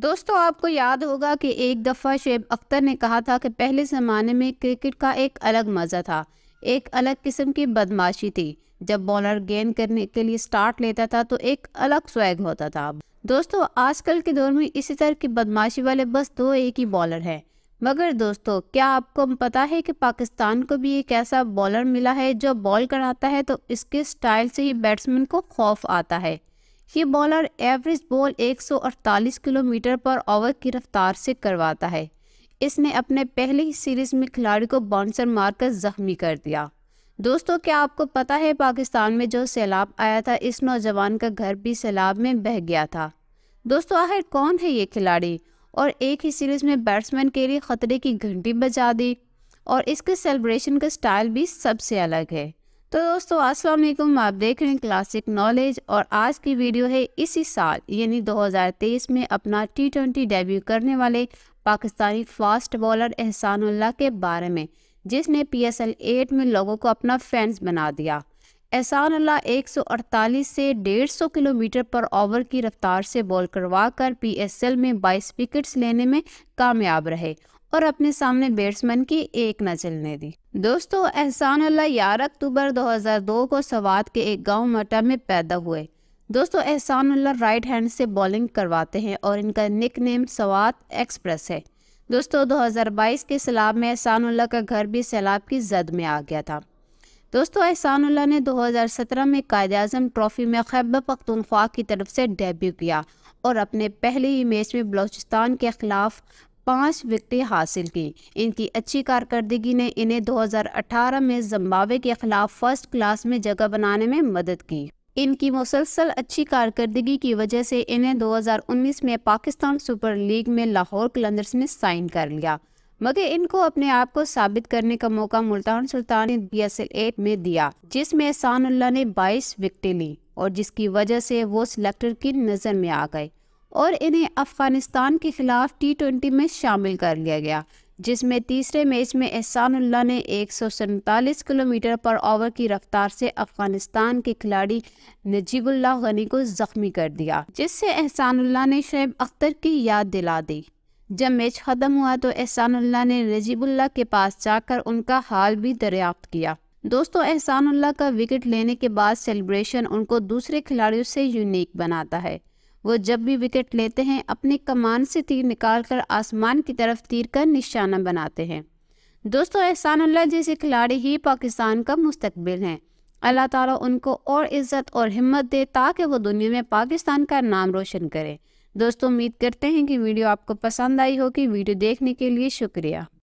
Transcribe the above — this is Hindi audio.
दोस्तों आपको याद होगा कि एक दफ़ा शेब अख्तर ने कहा था कि पहले ज़माने में क्रिकेट का एक अलग मज़ा था एक अलग किस्म की बदमाशी थी जब बॉलर गेंद करने के लिए स्टार्ट लेता था तो एक अलग स्वैग होता था दोस्तों आजकल के दौर में इसी तरह की बदमाशी वाले बस दो एक ही बॉलर हैं मगर दोस्तों क्या आपको पता है कि पाकिस्तान को भी एक ऐसा बॉलर मिला है जो बॉल कराता है तो इसके स्टाइल से ही बैट्समैन को खौफ आता है ये बॉलर एवरेज बॉल 148 किलोमीटर पर ओवर की रफ्तार से करवाता है इसने अपने पहले ही सीरीज़ में खिलाड़ी को बाउंसर मारकर जख्मी कर दिया दोस्तों क्या आपको पता है पाकिस्तान में जो सैलाब आया था इस नौजवान का घर भी सैलाब में बह गया था दोस्तों आखिर कौन है ये खिलाड़ी और एक ही सीरीज़ में बैट्समैन के लिए ख़तरे की घंटी बजा दी और इसके सेलिब्रेशन का स्टाइल भी सबसे अलग है तो दोस्तों अस्सलाम वालेकुम आप देख रहे हैं क्लासिक नॉलेज और आज की वीडियो है इसी साल यानी 2023 में अपना टी ट्वेंटी डेब्यू करने वाले पाकिस्तानी फास्ट बॉलर एहसानुल्लाह के बारे में जिसने पी एस एल एट में लोगों को अपना फैंस बना दिया एहसान अल्लाह एक से 150 किलोमीटर पर ओवर की रफ्तार से बॉल करवा कर पी एस एल में बाईस विकेट्स लेने में कामयाब रहे और अपने सामने बैट्समैन की एक न चलने दी दोस्तों एहसान अल्लाह ग्यारह अक्टूबर 2002 को सवाद के एक गांव मटा में पैदा हुए दोस्तों एहसान अल्लाह राइट हैंड से बॉलिंग करवाते हैं और इनका निक नेम सवाद एक्सप्रेस है दोस्तों 2022 के सैलाब में एहसान अल्लाह का घर भी सैलाब की जद में आ गया था दोस्तों एहसान अल्लाह ने 2017 में कायद अजम ट्रॉफी में खैब पख्तनख्वा की तरफ से डेब्यू किया और अपने पहले ही मैच में बलूचिस्तान के ख़िलाफ़ पाँच विकटें हासिल की इनकी अच्छी कारकर्दगी ने इन्हें 2018 में जम्बावे के खिलाफ फर्स्ट क्लास में जगह बनाने में मदद की इनकी मुसलसल अच्छी कारकर्दगी की वजह से इन्हें 2019 में पाकिस्तान सुपर लीग में लाहौर कलंदर्स में साइन कर लिया मगर इनको अपने आप को साबित करने का मौका मुल्तान सुल्तान ने बी एस एल एट में दिया जिसमें एहसान ने 22 विकटें ली और जिसकी वजह से वो सिलेक्टर की नज़र में आ गए और इन्हें अफगानिस्तान के खिलाफ टी ट्वेंटी में शामिल कर लिया गया जिसमें तीसरे मैच में एहसानुल्ला ने एक किलोमीटर पर ओवर की रफ्तार से अफगानिस्तान के खिलाड़ी नजीबुल्ला गनी को जख्मी कर दिया जिससे एहसानुल्ला ने शेब अख्तर की याद दिला दी जब मैच ख़त्म हुआ तो एहसानुल्ला ने नजीबुल्ला के पास जाकर उनका हाल भी दरियाफ्त किया दोस्तों एहसानुल्ला का विकेट लेने के बाद सेलिब्रेशन उनको दूसरे खिलाड़ियों से यूनिक बनाता है वो जब भी विकेट लेते हैं अपने कमान से तीर निकालकर आसमान की तरफ तीर का निशाना बनाते हैं दोस्तों एहसान अल्लाह जैसे खिलाड़ी ही पाकिस्तान का मुस्तबिल हैं अल्लाह ताला उनको और इज़्ज़त और हिम्मत दे ताकि वो दुनिया में पाकिस्तान का नाम रोशन करें दोस्तों उम्मीद करते हैं कि वीडियो आपको पसंद आई होगी वीडियो देखने के लिए शुक्रिया